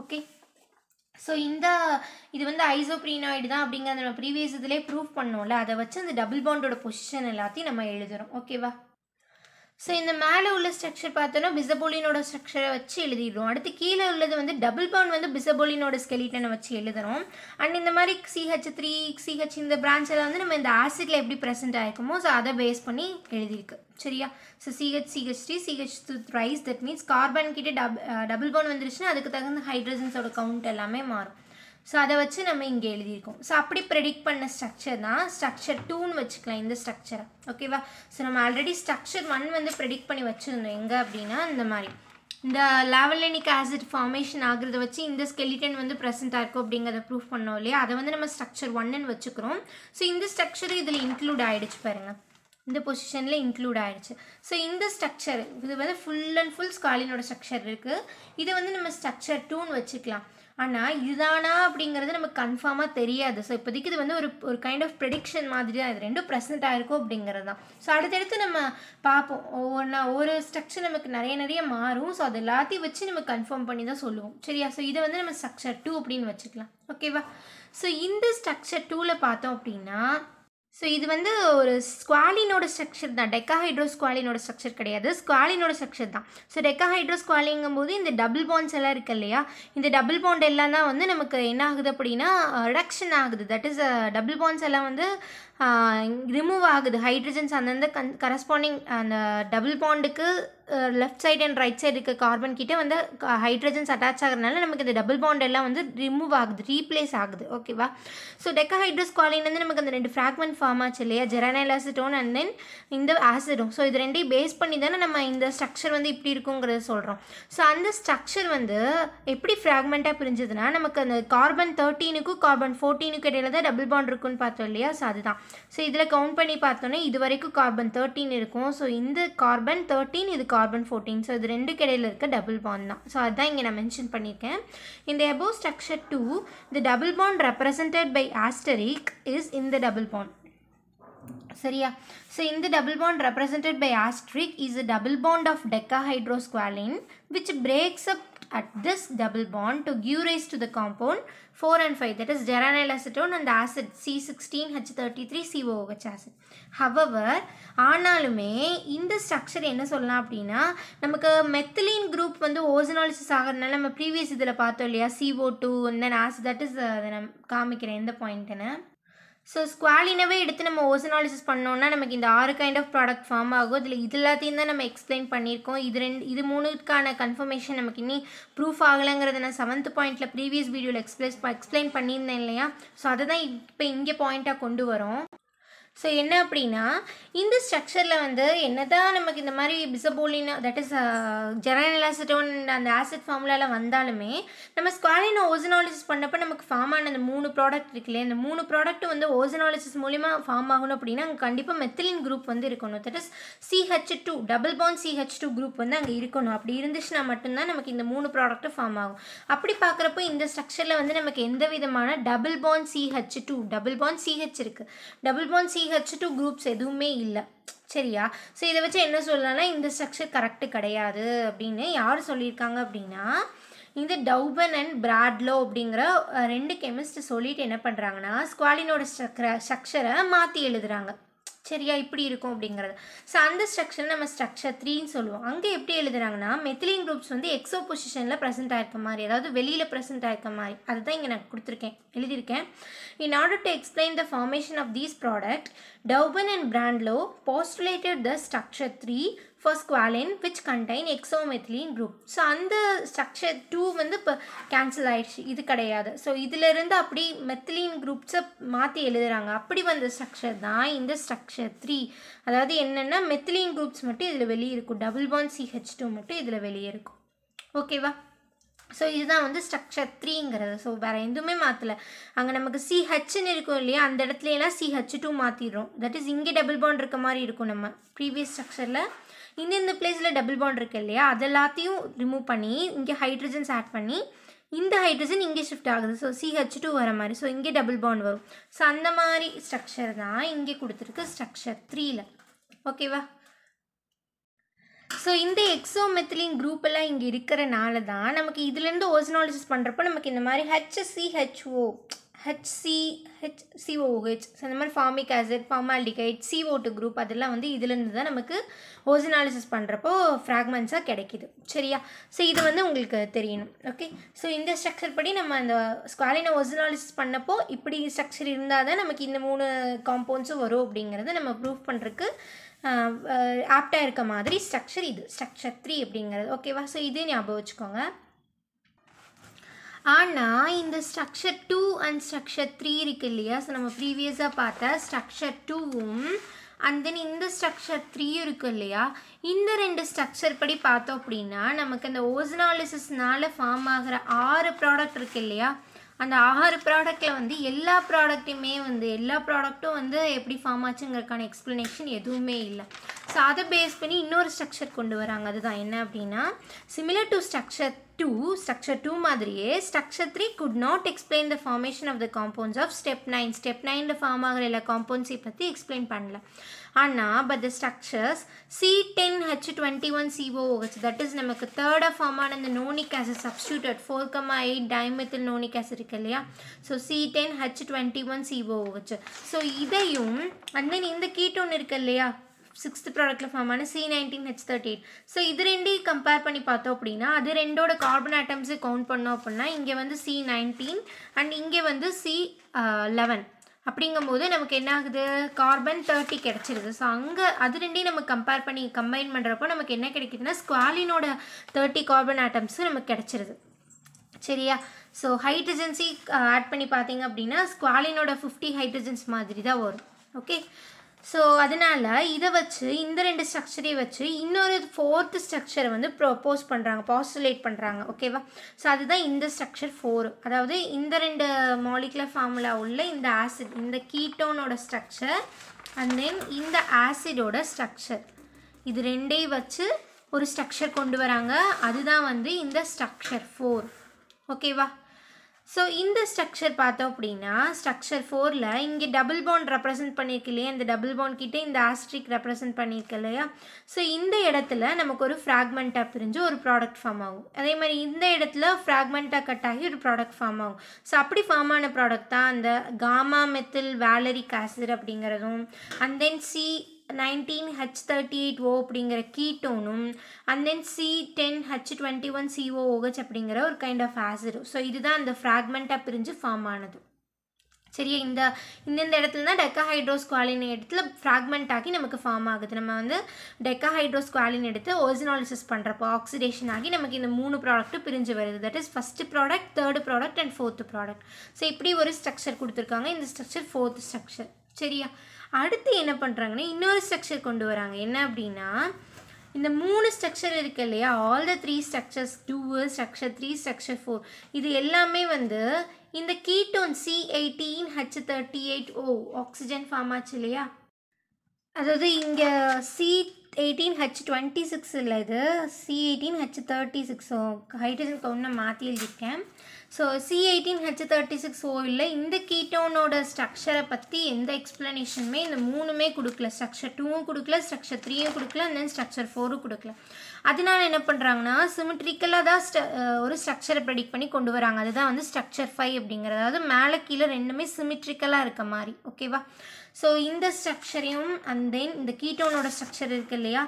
ஓகே ஸோ இந்த இது வந்து ஐசோப்ரீனாய்டு தான் அப்படிங்கிறத நம்ம ப்ரீவியஸ் இதிலே ப்ரூவ் பண்ணோம்ல அதை வச்சு அந்த டபுள் பாண்டோட பொசிஷன் எல்லாத்தையும் நம்ம எழுதுகிறோம் ஓகேவா ஸோ இந்த மேலே உள்ள ஸ்ட்ரக்சர் பார்த்தோன்னா பிசபோலினோட ஸ்ட்ரக்சரை வச்சு எழுதிடுறோம் அடுத்து கீழே உள்ளது வந்து டபுள் பவுன் வந்து பிசபோலினோட ஸ்கெலிட்டனை வச்சு எழுதுகிறோம் அண்ட் இந்த மாதிரி சிஹெச் த்ரீ சிஹெச் இந்த பிரான்ச்சில் வந்து நம்ம இந்த ஆசிடில் எப்படி ப்ரெசென்ட் ஆகிருக்குமோ ஸோ அதை பேஸ் பண்ணி எழுதியிருக்கு சரியா so CH CH three CH two thrice that means carbon கிட்டே டபுள் பவுன் வந்துருச்சுன்னா அதுக்கு தகுந்த ஹைட்ரஜன்ஸோட கவுண்ட் எல்லாமே மாறும் ஸோ அதை வச்சு நம்ம இங்கே எழுதியிருக்கோம் ஸோ அப்படி ப்ரெடிக்ட் பண்ண ஸ்ட்ரக்சர் தான் ஸ்ட்ரக்சர் டூன்னு வச்சுக்கலாம் இந்த ஸ்ட்ரக்சரை ஓகேவா ஸோ நம்ம ஆல்ரெடி ஸ்ட்ரக்சர் ஒன் வந்து ப்ரெடிக்ட் பண்ணி வச்சுருந்தோம் எங்கே அப்படின்னா இந்த மாதிரி இந்த லெவலனிக் ஆசிட் ஃபார்மேஷன் ஆகிறத வச்சு இந்த ஸ்கெலிட்டன் வந்து ப்ரெசென்ட்டாக இருக்கும் அப்படிங்கிறத ப்ரூஃப் பண்ணோம் இல்லையா அதை வந்து நம்ம ஸ்ட்ரக்சர் ஒன்னுன்னு வச்சுக்கிறோம் ஸோ இந்த ஸ்ட்ரக்சர் இதில் இன்க்ளூட் ஆகிடுச்சு பாருங்கள் இந்த பொசிஷனில் இன்க்ளூட் ஆயிடுச்சு ஸோ இந்த ஸ்ட்ரக்சர் இது வந்து ஃபுல் அண்ட் ஃபுல் ஸ்காலினோட ஸ்ட்ரக்சர் இருக்குது இதை வந்து நம்ம ஸ்ட்ரக்சர் டூன்னு வச்சுக்கலாம் ஆனால் இதுதானா அப்படிங்கிறது நமக்கு கன்ஃபார்மாக தெரியாது ஸோ இப்போதைக்கு இது வந்து ஒரு ஒரு கைண்ட் ஆஃப் ப்ரெடிக்ஷன் மாதிரி தான் இது ரெண்டும் ப்ரெசென்ட் ஆகிருக்கும் அப்படிங்கிறது தான் ஸோ அடுத்தடுத்து நம்ம பார்ப்போம் ஒவ்வொன்றா ஒரு ஸ்ட்ரக்சர் நமக்கு நிறைய நிறைய மாறும் ஸோ அது எல்லாத்தையும் வச்சு நம்ம கன்ஃபார்ம் பண்ணி தான் சொல்லுவோம் சரியா ஸோ இதை வந்து நம்ம ஸ்ட்ரக்சர் டூ அப்படின்னு வச்சுக்கலாம் ஓகேவா ஸோ இந்த ஸ்ட்ரக்சர் டூவில் பார்த்தோம் அப்படின்னா ஸோ இது வந்து ஒரு ஸ்குவாலினோட ஸ்ட்ரக்சர் தான் டெக்காஹைட்ரோ ஸ்குவாலினோட ஸ்ட்ரக்சர் கிடையாது ஸ்குவாலினோட ஸ்ட்ரக்சர் தான் ஸோ டெக்காஹைட்ரோ ஸ்குவாலிங்கும் போது இந்த டபுள் பாண்ட்ஸ் எல்லாம் இருக்கு இல்லையா இந்த டபுள் பாண்ட் எல்லாம் தான் வந்து நமக்கு என்ன ஆகுது அப்படின்னா ரிடக்ஷன் ஆகுது தட் இஸ் டபுள் பாண்ட்ஸ் எல்லாம் வந்து ரிமூவ் ஆகுது ஹைட்ரஜன்ஸ் அந்தந்த கன் கரஸ்பாண்டிங் அந்த டபுள் பாண்டுக்கு left side and right side இருக்க கார்பன் கிட்டே வந்து ஹைட்ரஜன்ஸ் அட்டாச் ஆகிறதுனால நமக்கு இந்த டபுள் பாண்ட் எல்லாம் வந்து ரிமூவ் ஆகுது ரீப்ளேஸ் ஆகுது ஓகேவா ஸோ டெக்கஹைட்ரஸ் குவாலின் வந்து நமக்கு அந்த ரெண்டு ஃப்ராக்மெண்ட் ஃபார்ம் ஆச்சு இல்லையா ஜெரனைல் ஆசிட்டோன் அண்ட் தென் இந்த ஆசிடும் ஸோ இது ரெண்டையும் பேஸ் பண்ணி தானே நம்ம இந்த ஸ்ட்ரக்சர் வந்து இப்படி இருக்குங்கிறத சொல்கிறோம் ஸோ அந்த ஸ்ட்ரக்சர் வந்து எப்படி ஃப்ராக்மெண்ட்டாக பிரிஞ்சதுன்னா நமக்கு அந்த கார்பன் தேர்ட்டீனுக்கும் கார்பன் ஃபோர்டீனுக்கு இடையில தான் டபுள் பாண்ட் இருக்குன்னு பார்த்தோம் இல்லையா ஸோ அதுதான் ஸோ இதில் கவுண்ட் பண்ணி பார்த்தோன்னே இது வரைக்கும் கார்பன் தேர்ட்டீன் இருக்கும் ஸோ இந்த கார்பன் தேர்ட்டீன் இது கார்பன் கார்பன் ஃபோர்டீன் ஸோ இது ரெண்டு கிடையில் இருக்க டபுள் பாண்ட் தான் ஸோ அதுதான் இங்கே நான் மென்ஷன் பண்ணியிருக்கேன் இந்த above structure to the double bond represented by asterisk is இந்த டபுள் பாண்ட் சரியா ஸோ இந்த double bond represented by asterisk is a double bond of decahydrosqualene which breaks up at this double bond to give rise to the compound 4 and 5 that is geranyl acetone and the acid C16H33COOH acid. However, ஆனாலுமே இந்த ஸ்ட்ரக்சர் என்ன சொல்லலாம் அப்படின்னா நமக்கு மெத்திலீன் குரூப் வந்து ஓசனாலிசிஸ் ஆகிறதுனால நம்ம ப்ரீவியஸ் இதில் பார்த்தோம் இல்லையா CO two then acid that is அதை நான் காமிக்கிறேன் எந்த பாயிண்ட்டுன்னு ஸோ ஸ்குவாலினவே எடுத்து நம்ம ஓசனாலிசிஸ் பண்ணோன்னா நமக்கு இந்த ஆறு கைண்ட் ஆஃப் ப்ராடக்ட் ஃபார்ம் ஆகும் இதில் இது எல்லாத்தையும் தான் நம்ம எக்ஸ்பிளைன் பண்ணியிருக்கோம் இது ரெண்டு இது மூணுக்கான கன்ஃபர்மேஷன் நமக்கு இன்னும் ப்ரூஃப் ஆகலைங்கிறத நான் செவன்த் பாயிண்டில் ப்ரீவியஸ் வீடியோவில் எக்ஸ்பிளஸ் எக்ஸ்பிளைன் பண்ணியிருந்தேன் இல்லையா ஸோ அதை தான் இப்போ இங்கே பாயிண்ட்டாக கொண்டு வரோம் ஸோ என்ன அப்படின்னா இந்த ஸ்ட்ரக்சரில் வந்து என்ன தான் நமக்கு இந்த மாதிரி பிசபோலின் தட் இஸ் ஜெரனலாசிட்டோன் அந்த ஆசிட் ஃபார்முலாலாம் வந்தாலுமே நம்ம ஸ்குவாலின் ஓசனாலஜிஸ் பண்ணப்போ நமக்கு ஃபார்ம் ஆன அந்த மூணு ப்ராடக்ட் இருக்குல்ல அந்த மூணு ப்ராடக்ட் வந்து ஓசனாலஜிஸ் மூலிமா ஃபார்ம் ஆகணும் அப்படின்னா அங்கே கண்டிப்பாக மெத்திலின் குரூப் வந்து இருக்கணும் that is CH two double bond CH two group வந்து அங்கே இருக்கணும் அப்படி இருந்துச்சுன்னா மட்டும்தான் நமக்கு இந்த மூணு ப்ராடக்ட்டும் ஃபார்ம் ஆகும் அப்படி பார்க்குறப்போ இந்த ஸ்ட்ரக்சரில் வந்து நமக்கு எந்த விதமான double bond CH two double bond CH இருக்குது double bond C CH two groups எதுவுமே இல்லை சரியா ஸோ இதை வச்சு என்ன சொல்லலாம்னா இந்த ஸ்ட்ரக்சர் கரெக்டு கிடையாது அப்படின்னு யார் சொல்லியிருக்காங்க அப்படின்னா இந்த டவுபன் அண்ட் பிராட்லோ அப்படிங்கிற ரெண்டு கெமிஸ்ட் சொல்லிட்டு என்ன பண்ணுறாங்கன்னா ஸ்குவாலினோட ஸ்ட்ரக்சரை மாற்றி எழுதுகிறாங்க சரியா இப்படி இருக்கும் அப்படிங்கிறது ஸோ அந்த ஸ்ட்ரக்சர் நம்ம ஸ்ட்ரக்சர் த்ரீன்னு சொல்லுவோம் அங்கே எப்படி எழுதுறாங்கன்னா மெத்திலின் குரூப்ஸ் வந்து எக்ஸோ பொசிஷனில் ப்ரெசென்ட் ஆயிருக்க மாதிரி அதாவது வெளியில் ப்ரெசென்ட் ஆயிருக்க மாதிரி அதுதான் இங்கே நான் கொடுத்துருக்கேன் எழுதியிருக்கேன் in order to explain the formation of these product Dauben and Brandlow postulated the structure three for squalene which contain exomethylene group so அந்த ஸ்ட்ரக்சர் டூ வந்து இப்போ கேன்சல் ஆகிடுச்சு இது கிடையாது ஸோ இதிலிருந்து அப்படி மெத்திலின் குரூப்ஸை மாற்றி எழுதுகிறாங்க அப்படி வந்த ஸ்ட்ரக்சர் தான் இந்த ஸ்ட்ரக்சர் த்ரீ அதாவது என்னென்னா மெத்திலின் குரூப்ஸ் மட்டும் இதில் வெளியே இருக்கும் டபுள் பான் சிஹெச் டூ மட்டும் இதில் வெளியே இருக்கும் ஓகேவா ஸோ இதுதான் வந்து ஸ்ட்ரக்சர் த்ரீங்கிறது ஸோ வேறு எதுவுமே மாற்றலை அங்கே நமக்கு சிஹெச்னு இருக்கும் இல்லையா அந்த இடத்துலலாம் சிஹெச் டூ மாற்றிடுறோம் தட் இஸ் இங்கே டபுள் பாண்ட் இருக்க மாதிரி இருக்கும் நம்ம ப்ரீவியஸ் ஸ்ட்ரக்சரில் இந்த இந்த பிளேஸில் டபுள் பாண்ட் இருக்குது இல்லையா அது எல்லாத்தையும் ரிமூவ் பண்ணி இங்கே ஹைட்ரஜன்ஸ் ஆட் பண்ணி இந்த ஹைட்ரஜன் இங்கே ஷிஃப்ட் ஆகுது ஸோ சிஹெச் டூ வர மாதிரி ஸோ இங்கே டபுள் பாண்ட் வரும் ஸோ அந்த மாதிரி ஸ்ட்ரக்சர் தான் இங்கே கொடுத்துருக்கு ஸ்ட்ரக்சர் த்ரீயில் ஓகேவா ஸோ இந்த எக்ஸோமெத்திலின் குரூப் எல்லாம் இங்கே இருக்கிறனால தான் நமக்கு இதுலேருந்து ஓசனாலஜிஸ் பண்ணுறப்போ நமக்கு இந்த மாதிரி HO HC H COH so இந்த மாதிரி formic acid formaldehyde CO two group அதெல்லாம் வந்து இதுலேருந்து தான் நமக்கு ஓசனாலிசிஸ் பண்ணுறப்போ ஃப்ராக்மெண்ட்ஸாக கிடைக்கிது சரியா ஸோ இது வந்து உங்களுக்கு தெரியணும் ஓகே ஸோ இந்த ஸ்ட்ரக்சர் படி நம்ம அந்த ஸ்குவாலினை ஓசனாலிசிஸ் பண்ணப்போ இப்படி ஸ்ட்ரக்சர் இருந்தால் தான் நமக்கு இந்த மூணு காம்பவுண்ட்ஸும் வரும் அப்படிங்கிறத நம்ம ப்ரூஃப் பண்ணுறதுக்கு ஆப்டாக இருக்க மாதிரி ஸ்ட்ரக்சர் இது ஸ்ட்ரக்சர் த்ரீ அப்படிங்கிறது ஓகேவா ஸோ இதே ஞாபகம் வச்சுக்கோங்க ஆனால் இந்த structure two and structure three இருக்கு இல்லையா ஸோ நம்ம ப்ரீவியஸாக பார்த்த ஸ்ட்ரக்சர் டூவும் அண்ட் தென் இந்த ஸ்ட்ரக்சர் த்ரீயும் இருக்குது இல்லையா இந்த ரெண்டு ஸ்ட்ரக்சர் படி பார்த்தோம் அப்படின்னா நமக்கு அந்த ஓசனாலிசிஸ்னால ஃபார்ம் ஆகிற ஆறு ப்ராடக்ட் இருக்குது இல்லையா அந்த ஆறு ப்ராடக்டில் வந்து எல்லா ப்ராடக்ட்டுமே வந்து எல்லா ப்ராடக்ட்டும் வந்து எப்படி ஃபார்ம் ஆச்சுங்கிறதுக்கான எக்ஸ்ப்ளனேஷன் எதுவுமே இல்லை ஸோ அதை பேஸ் பண்ணி இன்னொரு ஸ்ட்ரக்சர் கொண்டு வராங்க அதுதான் என்ன அப்படின்னா similar to structure two structure two மாதிரியே structure three could not explain the formation of the compounds of step nine step நைனில் ஃபார்ம் ஆகிற எல்லா காம்பவுண்ட்ஸை பற்றி எக்ஸ்பிளைன் பண்ணல ஆனால் but the structures C ten H twenty one COH that is நமக்கு தேர்டாக ஃபார்ம் ஆன இந்த nonoic acid substituted four comma eight dimethyl நோனிக் acid இருக்கு இல்லையா so C ten H twenty one COH so இதையும் அண்ட் தென் இந்த ஒன்று இருக்கு இல்லையா சிக்ஸ்த் ப்ராடக்ட்டில் ஃபார்ம் ஆன C nineteen H thirty eight so இது ரெண்டையும் கம்பேர் பண்ணி பார்த்தோம் அப்படின்னா அது ரெண்டோட கார்பன் ஆட்டம்ஸை கவுண்ட் பண்ணோம் அப்படின்னா இங்கே வந்து சி நைன்டீன் அண்ட் இங்கே வந்து சி லெவன் அப்படிங்கும்போது நமக்கு என்ன ஆகுது கார்பன் தேர்ட்டி கிடச்சிருது ஸோ அங்கே அது ரெண்டையும் நம்ம கம்பேர் பண்ணி கம்பைன் பண்ணுறப்போ நமக்கு என்ன கிடைக்குதுன்னா ஸ்குவாலினோட தேர்ட்டி கார்பன் ஆட்டம்ஸும் நமக்கு கிடச்சிருது சரியா ஸோ ஹைட்ரஜன்ஸி ஆட் பண்ணி பார்த்தீங்க அப்படின்னா ஸ்குவாலினோட ஃபிஃப்டி ஹைட்ரஜன்ஸ் மாதிரி தான் வரும் ஓகே ஸோ அதனால் இதை வச்சு இந்த ரெண்டு ஸ்ட்ரக்சரையும் வச்சு இன்னொரு ஃபோர்த்து ஸ்ட்ரக்சரை வந்து ப்ரொப்போஸ் பண்ணுறாங்க பாஸ்டுலேட் பண்ணுறாங்க ஓகேவா ஸோ அதுதான் இந்த ஸ்ட்ரக்சர் ஃபோர் அதாவது இந்த ரெண்டு மாலிகுலர் ஃபார்முலா உள்ள இந்த ஆசிட் இந்த கீட்டோனோட ஸ்ட்ரக்சர் அண்ட் தென் இந்த ஆசிடோட ஸ்ட்ரக்சர் இது ரெண்டையும் வச்சு ஒரு ஸ்ட்ரக்சர் கொண்டு வராங்க அதுதான் வந்து இந்த ஸ்ட்ரக்சர் ஃபோர் ஓகேவா ஸோ இந்த ஸ்ட்ரக்சர் பார்த்தோம் அப்படின்னா ஸ்ட்ரக்சர் ஃபோரில் இங்கே டபுள் பாண்ட் ரெப்ரசென்ட் பண்ணியிருக்கு இல்லையா இந்த டபுள் பாண்ட் கிட்டே இந்த ஆஸ்ட்ரிக் ரெப்ரசென்ட் பண்ணியிருக்கு இல்லையா ஸோ இந்த இடத்துல நமக்கு ஒரு ஃப்ராக்மெண்ட்டாக பிரிஞ்சு ஒரு ப்ராடக்ட் ஃபார்ம் ஆகும் அதே மாதிரி இந்த இடத்துல ஃப்ராக்மெண்ட்டாக கட் ஆகி ஒரு ப்ராடக்ட் ஃபார்ம் ஆகும் ஸோ அப்படி ஃபார்ம் ஆன ப்ராடக்ட் தான் அந்த காமா மெத்தில் வேலரிக் ஆசிட் அப்படிங்கிறதும் and then C nineteen H thirty eight O அப்படிங்கிற கீட்டோனும் and then C ten H twenty one CO COOH அப்படிங்கிற ஒரு கைண்ட் ஆஃப் ஆசிடும் ஸோ இதுதான் அந்த ஃப்ராக்மெண்ட்டாக பிரிஞ்சு ஃபார்ம் ஆனது சரியா இந்த இந்தந்த இடத்துல தான் டெக்காஹைட்ரோஸ் குவாலின் இடத்துல ஃப்ராக்மெண்ட் ஆகி நமக்கு ஃபார்ம் ஆகுது நம்ம வந்து டெக்காஹைட்ரோஸ் குவாலின் எடுத்து ஒரிஜினாலிசிஸ் பண்ணுறப்போ ஆக்சிடேஷன் ஆகி நமக்கு இந்த மூணு ப்ராடக்ட்டும் பிரிஞ்சு வருது that is first product third product and fourth product so இப்படி ஒரு ஸ்ட்ரக்சர் கொடுத்துருக்காங்க இந்த ஸ்ட்ரக்சர் ஃபோர்த் ஸ்ட்ரக்சர் சரியா அடுத்து என்ன பண்ணுறாங்கன்னா இன்னொரு ஸ்ட்ரக்சர் கொண்டு வராங்க என்ன அப்படின்னா இந்த மூணு ஸ்ட்ரக்சர் இருக்குது இல்லையா all the three structures two structure three structure four இது எல்லாமே வந்து இந்த ketone C eighteen H thirty eight O oxygen form ஆச்சு இல்லையா அதாவது இங்கே C eighteen H twenty six இல்லை இது C eighteen H thirty six hydrogen count நான் மாற்றி எழுதியிருக்கேன் so C eighteen H thirty six O இல்லை இந்த கீட்டோனோட ஸ்ட்ரக்சரை பற்றி எந்த எக்ஸ்ப்ளனேஷனுமே இந்த மூணுமே கொடுக்கல ஸ்ட்ரக்சர் டூவும் கொடுக்கல ஸ்ட்ரக்சர் த்ரீயும் கொடுக்கல அண்ட் தென் ஸ்ட்ரக்சர் ஃபோரும் கொடுக்கல அதனால என்ன பண்ணுறாங்கன்னா சிமெட்ரிக்கலாக தான் ஒரு ஸ்ட்ரக்சரை ப்ரெடிக்ட் பண்ணி கொண்டு வராங்க அதுதான் வந்து ஸ்ட்ரக்சர் ஃபைவ் அப்படிங்கிறது அதாவது மேலே கீழே ரெண்டுமே சிமெட்ரிக்கலாக இருக்க மாதிரி ஓகேவா ஸோ இந்த ஸ்ட்ரக்சரையும் அண்ட் தென் இந்த கீட்டோனோட ஸ்ட்ரக்சர் இருக்குது இல்லையா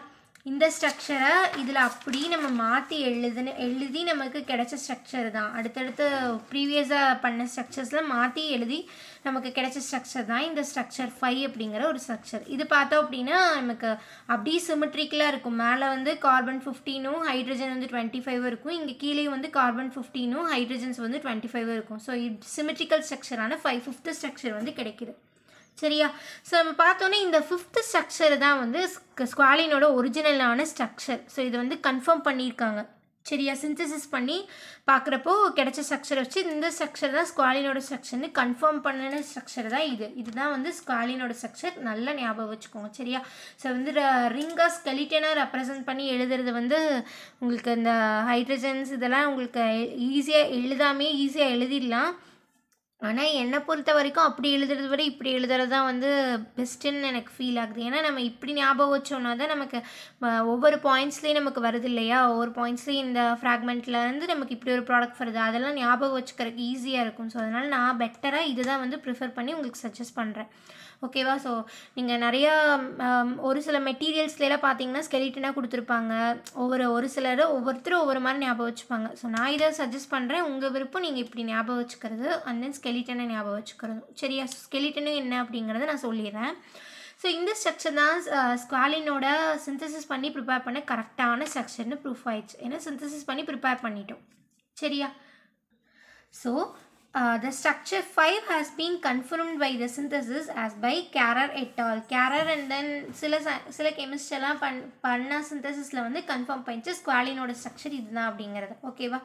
இந்த ஸ்ட்ரக்சரை இதில் அப்படி நம்ம மாற்றி எழுதுன எழுதி நமக்கு கிடைச்ச ஸ்ட்ரக்சர் தான் அடுத்தடுத்து ப்ரீவியஸாக பண்ண ஸ்ட்ரக்சர்ஸில் மாற்றி எழுதி நமக்கு கிடைச்ச ஸ்ட்ரக்சர் தான் இந்த ஸ்ட்ரக்சர் ஃபைவ் அப்படிங்கிற ஒரு ஸ்ட்ரக்சர் இது பார்த்தோம் அப்படின்னா நமக்கு அப்படியே சிமெட்ரிக்கலாக இருக்கும் மேலே வந்து கார்பன் ஃபிஃப்டீனும் ஹைட்ரஜன் வந்து டுவெண்ட்டி ஃபைவ் இருக்கும் இங்கே கீழே வந்து கார்பன் ஃபிஃப்டீனும் ஹைட்ரஜன்ஸ் வந்து டுவெண்ட்டி ஃபைவ் இருக்கும் ஸோ இது சிமெட்ரிக்கல் ஸ்ட்ரக்சரான ஃபைவ் ஃபிஃப்த் ஸ்ட்ரக்சர் வந்து கிடைக்கிது சரியா ஸோ நம்ம பார்த்தோன்னே இந்த ஃபிஃப்த்து ஸ்ட்ரக்சர் தான் வந்து ஸ்குவாலினோட ஒரிஜினலான ஸ்ட்ரக்சர் ஸோ இது வந்து கன்ஃபார்ம் பண்ணியிருக்காங்க சரியா சிந்தசிஸ் பண்ணி பார்க்குறப்போ கிடைச்ச ஸ்ட்ரக்சரை வச்சு இந்த ஸ்ட்ரக்சர் தான் ஸ்குவாலினோட ஸ்ட்ரக்சர்னு கன்ஃபார்ம் பண்ணின ஸ்ட்ரக்சர் தான் இது இதுதான் வந்து ஸ்குவாலினோட ஸ்ட்ரக்சர் நல்லா ஞாபகம் வச்சுக்கோங்க சரியா ஸோ வந்து ரிங்கா ஸ்கெலிட்டனாக ரெப்ரசன்ட் பண்ணி எழுதுறது வந்து உங்களுக்கு இந்த ஹைட்ரஜன்ஸ் இதெல்லாம் உங்களுக்கு ஈஸியாக எழுதாமே ஈஸியாக எழுதிடலாம் ஆனால் என்னை பொறுத்த வரைக்கும் அப்படி எழுதுறது விட இப்படி எழுதுறது தான் வந்து பெஸ்ட்டுன்னு எனக்கு ஃபீல் ஆகுது ஏன்னா நம்ம இப்படி ஞாபகம் வச்சோம்னா தான் நமக்கு ஒவ்வொரு பாயிண்ட்ஸ்லேயும் நமக்கு வருது இல்லையா ஒவ்வொரு பாயிண்ட்ஸ்லேயும் இந்த ஃப்ராக்மெண்ட்லேருந்து நமக்கு இப்படி ஒரு ப்ராடக்ட் வருது அதெல்லாம் ஞாபகம் வச்சுக்கிறதுக்கு ஈஸியாக இருக்கும் ஸோ அதனால் நான் பெட்டராக இதுதான் வந்து ப்ரிஃபர் பண்ணி உங்களுக்கு சஜஸ்ட் பண்ணுறேன் ஓகேவா ஸோ நீங்கள் நிறையா ஒரு சில மெட்டீரியல்ஸ்லாம் பார்த்தீங்கன்னா ஸ்கெலிட்டனாக கொடுத்துருப்பாங்க ஒவ்வொரு ஒரு சிலர் ஒவ்வொருத்தரும் ஒவ்வொரு மாதிரி ஞாபகம் வச்சுப்பாங்க ஸோ நான் இதை சஜஸ்ட் பண்ணுறேன் உங்கள் விருப்பம் நீங்கள் இப்படி ஞாபகம் வச்சுக்கிறது அண்ட் தென் ஸ்கெலிட்டனை ஞாபகம் வச்சுக்கிறதும் சரியா ஸ்கெலிட்டனும் என்ன அப்படிங்கிறத நான் சொல்லிடுறேன் ஸோ இந்த ஸ்ட்ரக்சர் தான் ஸ்குவாலினோட சிந்தசிஸ் பண்ணி ப்ரிப்பேர் பண்ண கரெக்டான ஸ்ட்ரக்சர்னு ப்ரூஃப் ஆயிடுச்சு ஏன்னா சிந்தசிஸ் பண்ணி ப்ரிப்பேர் பண்ணிட்டோம் சரியா so Uh, the structure 5 has been confirmed by the synthesis as by Carrer et al. Carrer and then சில சில கெமிஸ்ட்ரெல்லாம் பண் பண்ண சிந்தசிஸில் வந்து கன்ஃபார்ம் பண்ணிச்சு ஸ்குவாலினோட ஸ்ட்ரக்சர் இதுதான் அப்படிங்கிறது ஓகேவா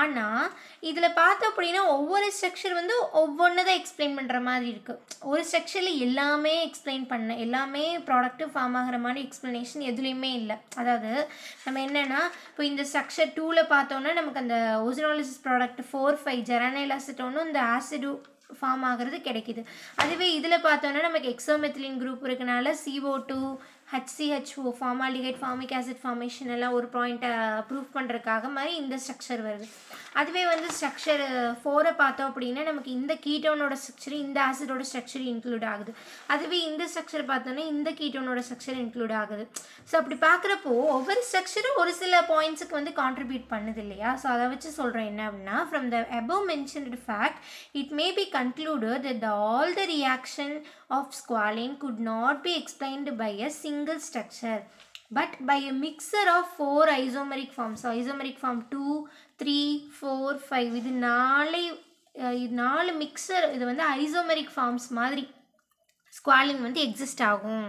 ஆனால் இதில் பார்த்தோம் அப்படின்னா ஒவ்வொரு ஸ்ட்ரக்சர் வந்து ஒவ்வொன்று தான் எக்ஸ்பிளைன் பண்ணுற மாதிரி இருக்குது ஒரு ஸ்ட்ரக்சரில் எல்லாமே எக்ஸ்பிளைன் பண்ண எல்லாமே ப்ராடக்ட்டு ஃபார்ம் ஆகிற மாதிரி எக்ஸ்ப்ளனேஷன் எதுலேயுமே இல்லை அதாவது நம்ம என்னென்னா இப்போ இந்த ஸ்ட்ரக்சர் டூவில் பார்த்தோன்னா நமக்கு அந்த ozonolysis product four five geranyl acid சேர்த்தோன்னு இந்த ஆசிடு ஃபார்ம் ஆகிறது கிடைக்கிது அதுவே இதில் பார்த்தோன்னா நமக்கு எக்ஸோமெத்திலின் குரூப் இருக்கனால CO two HCHO formaldehyde formic acid formation எல்லாம் ஒரு பாயிண்ட்டை ப்ரூவ் பண்ணுறதுக்காக மாதிரி இந்த ஸ்ட்ரக்சர் வருது அதுவே வந்து ஸ்ட்ரக்சர் ஃபோரை பார்த்தோம் அப்படின்னா நமக்கு இந்த கீட்டோனோட ஸ்ட்ரக்சர் இந்த ஆசிடோட ஸ்ட்ரக்சர் இன்க்ளூட் ஆகுது அதுவே இந்த ஸ்ட்ரக்சர் பார்த்தோன்னா இந்த கீட்டோனோட ஸ்ட்ரக்சர் இன்க்ளூட் ஆகுது ஸோ அப்படி பார்க்குறப்போ ஒவ்வொரு ஸ்ட்ரக்சரும் ஒரு சில பாயிண்ட்ஸுக்கு வந்து கான்ட்ரிபியூட் பண்ணுது இல்லையா ஸோ அதை வச்சு சொல்கிறேன் என்ன அப்படின்னா from the above mentioned fact it may be concluded that all the reaction of squalene could not be explained by a single structure but by a mixture of four isomeric forms isomeric form two three four five இது நாலே இது நாலு மிக்சர் இது வந்து ஐசோமெரிக் ஃபார்ம்ஸ் மாதிரி ஸ்குவாலின் வந்து எக்ஸிஸ்ட் ஆகும்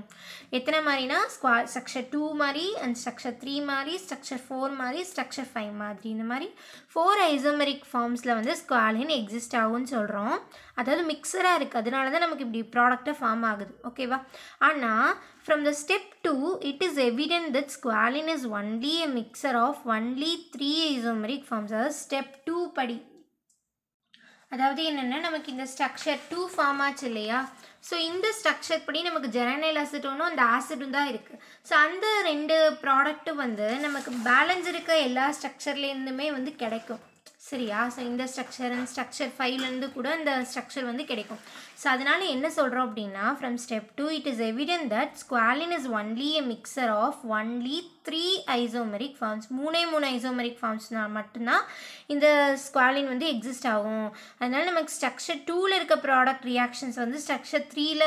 எத்தனை மாதிரினா ஸ்குவா ஸ்ட்ரக்சர் டூ மாதிரி அண்ட் ஸ்ட்ரக்சர் த்ரீ மாதிரி ஸ்ட்ரக்சர் ஃபோர் மாதிரி ஸ்ட்ரக்சர் ஃபைவ் மாதிரி இந்த மாதிரி ஃபோர் ஐசோமெரிக் ஃபார்ம்ஸில் வந்து ஸ்குவாலின் எக்ஸிஸ்ட் ஆகும்னு சொல்கிறோம் அதாவது மிக்சராக இருக்குது அதனால தான் நமக்கு இப்படி ப்ராடக்டாக ஃபார்ம் ஆகுது ஓகேவா ஆனால் from the step two it is evident that squalene is only a mixture of only three isomeric forms அதாவது ஸ்டெப் டூ படி அதாவது என்னென்னா நமக்கு இந்த ஸ்ட்ரக்சர் டூ ஃபார்ம் ஆச்சு இல்லையா ஸோ இந்த ஸ்ட்ரக்சர் படி நமக்கு ஜெரனைல் அசிட்டோனும் அந்த ஆசிடும் தான் இருக்குது ஸோ அந்த ரெண்டு ப்ராடக்ட்டும் வந்து நமக்கு பேலன்ஸ் இருக்க எல்லா ஸ்ட்ரக்சர்லேருந்துமே வந்து கிடைக்கும் சரியா ஸோ இந்த ஸ்ட்ரக்சர் அண்ட் ஸ்ட்ரக்சர் ஃபைவ்லேருந்து கூட இந்த ஸ்ட்ரக்சர் வந்து கிடைக்கும் ஸோ அதனால் என்ன சொல்கிறோம் அப்படின்னா from step two it is evident that squalene is only a mixture of only three isomeric forms மூணே மூணு ஐசோமெரிக் ஃபார்ம்ஸ்னால் மட்டும்தான் இந்த ஸ்குவாலின் வந்து எக்ஸிஸ்ட் ஆகும் அதனால் நமக்கு ஸ்ட்ரக்சர் டூவில் இருக்க ப்ராடக்ட் ரியாக்ஷன்ஸ் வந்து ஸ்ட்ரக்சர் த்ரீயில்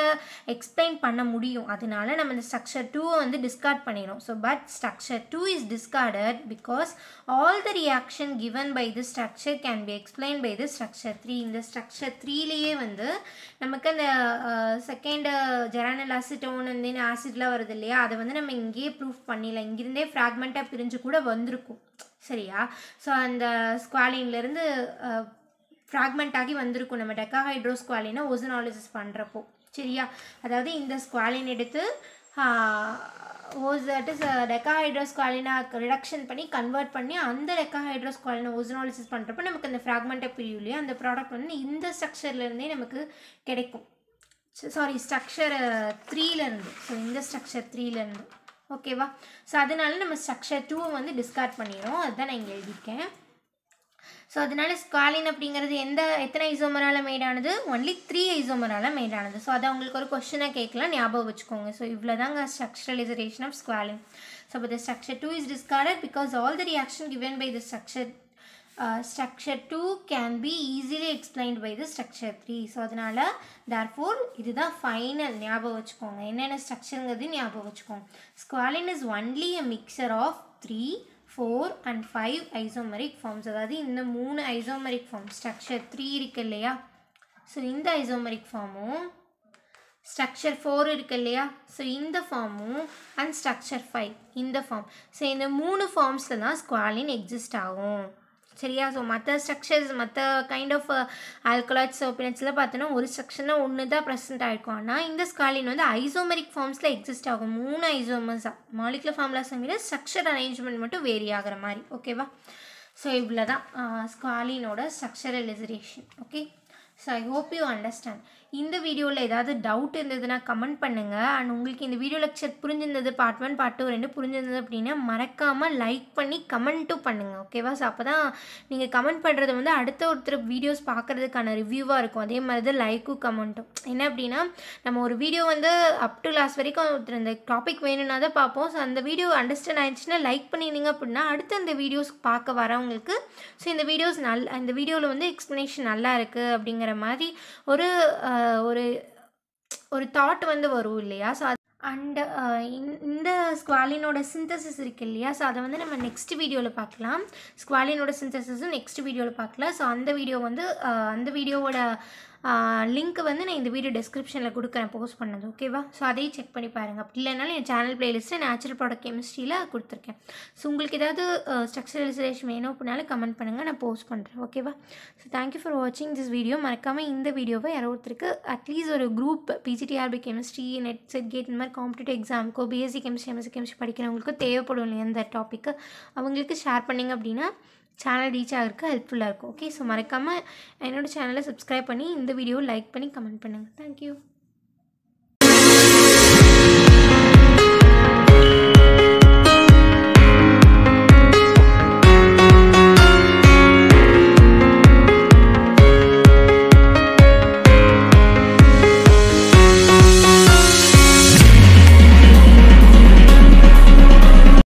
எக்ஸ்பிளைன் பண்ண முடியும் அதனால நம்ம இந்த ஸ்ட்ரக்சர் டூவை வந்து டிஸ்கார்ட் பண்ணிடும் so but structure two is discarded because all the reaction given by the structure can be explain by the structure three இந்த ஸ்ட்ரக்சர் த்ரீலேயே வந்து நமக்கு அந்த செகண்ட் ஜெரானல் அசிட்டோன் அந்த ஆசிட்லாம் வருது இல்லையா அதை வந்து நம்ம இங்கேயே ப்ரூஃப் பண்ணிடலாம் இங்கிருந்தே ஃப்ராக்மெண்ட்டாக பிரிஞ்சு கூட வந்திருக்கும் சரியா ஸோ அந்த ஸ்குவாலின்லேருந்து ஃப்ராக்மெண்ட் ஆகி வந்திருக்கும் நம்ம டெக்காஹைட்ரோ ஸ்குவாலினை ஓசனாலிசிஸ் பண்ணுறப்போ சரியா அதாவது இந்த ஸ்குவாலின் எடுத்து ஓஸ் தட் இஸ் ரெக்காஹைட்ரோஸ்குவாலினா ரிடக்ஷன் பண்ணி கன்வெர்ட் பண்ணி அந்த ரெக்காஹைட்ரோஸ்குவாலினா ஓசனாலிசிஸ் பண்ணுறப்ப நமக்கு அந்த ஃப்ராக்மெண்ட் பிரியூலையும் அந்த ப்ராடக்ட் வந்து இந்த ஸ்ட்ரக்சர்லேருந்தே நமக்கு கிடைக்கும் சாரி ஸ்ட்ரக்சர் த்ரீலேருந்து ஸோ இந்த ஸ்ட்ரக்சர் த்ரீலேருந்து ஓகேவா ஸோ அதனால நம்ம ஸ்ட்ரக்சர் டூவை வந்து டிஸ்கார்ட் பண்ணிடும் அதுதான் நான் இங்கே எழுதியிருக்கேன் ஸோ அதனால் ஸ்காலின் அப்படிங்கிறது எந்த எத்தனை ஐசோமரால் மேடானது ஒன்லி த்ரீ ஐசோமரால் மேடானது ஸோ அதை அவங்களுக்கு ஒரு கொஷினாக கேட்கலாம் ஞாபகம் வச்சுக்கோங்க ஸோ இவ்வளோ தாங்க ஸ்ட்ரக்சரலைசரேஷன் ஆஃப் ஸ்குவாலின் ஸோ இப்போ the structure two is discarded because all the reaction given by the structure structure two can be easily explained by the structure three so அதனால் ஃபோர் இதுதான் ஃபைனல் ஞாபகம் வச்சுக்கோங்க என்னென்ன ஸ்ட்ரக்சருங்கிறது ஞாபகம் வச்சுக்கோங்க squalene is only a mixture of three four and five isomeric forms அதாவது இந்த மூணு ஐசோமெரிக் ஃபார்ம் ஸ்ட்ரக்சர் த்ரீ இருக்கு இல்லையா ஸோ இந்த ஐசோமெரிக் ஃபார்மும் ஸ்ட்ரக்சர் ஃபோர் இருக்கு இல்லையா ஸோ இந்த ஃபார்மும் அண்ட் ஸ்ட்ரக்சர் ஃபைவ் இந்த ஃபார்ம் ஸோ இந்த மூணு ஃபார்ம்ஸில் தான் ஸ்குவாலின் எக்ஸிஸ்ட் ஆகும் சரியா ஸோ மற்ற ஸ்ட்ரக்சர்ஸ் மற்ற கைண்ட் ஆஃப் ஆல்கலாய்ட்ஸ் ஒப்பினட்ஸில் பார்த்தோன்னா ஒரு ஸ்ட்ரக்ஷனாக ஒன்று தான் ப்ரெசென்ட் ஆகிருக்கும் ஆனால் இந்த ஸ்காலின் வந்து ஐசோமெரிக் ஃபார்ம்ஸில் எக்ஸிஸ்ட் ஆகும் மூணு ஐசோமர்ஸாக மாலிகுலர் ஃபார்ம்லாஸை விட ஸ்ட்ரக்சர் அரேஞ்ச்மெண்ட் மட்டும் வேரி ஆகிற மாதிரி ஓகேவா ஸோ இவ்வளோ தான் ஸ்காலினோட structuralisation okay so I hope you understand இந்த வீடியோவில் ஏதாவது டவுட் இருந்ததுன்னா கமெண்ட் பண்ணுங்கள் அண்ட் உங்களுக்கு இந்த வீடியோ லெக்சர் புரிஞ்சிருந்தது பார்ட் ஒன் பார்ட் டூ ரெண்டு புரிஞ்சிருந்தது அப்படின்னா மறக்காமல் லைக் பண்ணி கமெண்ட்டும் பண்ணுங்கள் ஓகேவா ஸோ அப்போ தான் நீங்கள் கமெண்ட் பண்ணுறது வந்து அடுத்த ஒருத்தர் வீடியோஸ் பார்க்குறதுக்கான ரிவ்யூவாக இருக்கும் அதே மாதிரி தான் லைக்கும் கமெண்ட்டும் என்ன அப்படின்னா நம்ம ஒரு வீடியோ வந்து அப் டு லாஸ்ட் வரைக்கும் ஒருத்தர் இந்த டாபிக் வேணும்னா தான் பார்ப்போம் ஸோ அந்த வீடியோ அண்டர்ஸ்டாண்ட் ஆயிடுச்சுன்னா லைக் பண்ணியிருந்தீங்க அப்படின்னா அடுத்து அந்த வீடியோஸ் பார்க்க வரவங்களுக்கு ஸோ இந்த வீடியோஸ் நல் இந்த வீடியோவில் வந்து எக்ஸ்ப்ளனேஷன் நல்லா இருக்குது அப்படிங்கிற மாதிரி ஒரு ஒரு ஒரு தாட் வந்து வரும் இல்லையா ஸோ அது அண்ட் இந்த ஸ்குவாலினோட சிந்தசிஸ் இருக்குது இல்லையா ஸோ அதை வந்து நம்ம நெக்ஸ்ட் வீடியோவில் பார்க்கலாம் ஸ்குவாலினோட சிந்தசிஸும் நெக்ஸ்ட் வீடியோவில் பார்க்கலாம் ஸோ அந்த வீடியோ வந்து அந்த வீடியோவோட லிங்க் வந்து நான் இந்த வீடியோ டிஸ்கிரிப்ஷனில் கொடுக்குறேன் போஸ்ட் பண்ணது ஓகேவா ஸோ அதையும் செக் பண்ணி பாருங்கள் அப்படி இல்லைனாலும் என் சேனல் பிளேலிஸ்ட்டு நேச்சுரல் ப்ராடக்ட் கெமிஸ்ட்ரியில் கொடுத்துருக்கேன் ஸோ உங்களுக்கு ஏதாவது ஸ்ட்ரக்சர் ரிசர்வேஷன் வேணும் அப்படின்னாலும் கமெண்ட் பண்ணுங்கள் நான் போஸ்ட் பண்ணுறேன் ஓகேவா ஸோ தேங்க்யூ ஃபார் வாட்சிங் திஸ் வீடியோ மறக்காமல் இந்த வீடியோவை யாரோ ஒருத்தருக்கு அட்லீஸ்ட் ஒரு group PGTRB chemistry NET SET GATE இந்த மாதிரி காம்படிட்டிவ் எக்ஸாமுக்கோ பிஎஸ்சி கெமிஸ்ட்ரி எம்எஸ்சி கெமிஸ்ட்ரி படிக்கிறவங்களுக்கு தேவைப்படும் இல்லையா இந்த டாப்பிக்கு அவங்களுக்கு ஷேர் பண்ணிங்க அப்படின்னா சேனல் ரீச் ஆகிறதுக்கு ஹெல்ப்ஃபுல்லாக இருக்கும் ஓகே ஸோ மறக்காமல் என்னோடய சேனலை சப்ஸ்கிரைப் பண்ணி இந்த வீடியோவை லைக் பண்ணி கமெண்ட் பண்ணுங்கள் தேங்க்யூ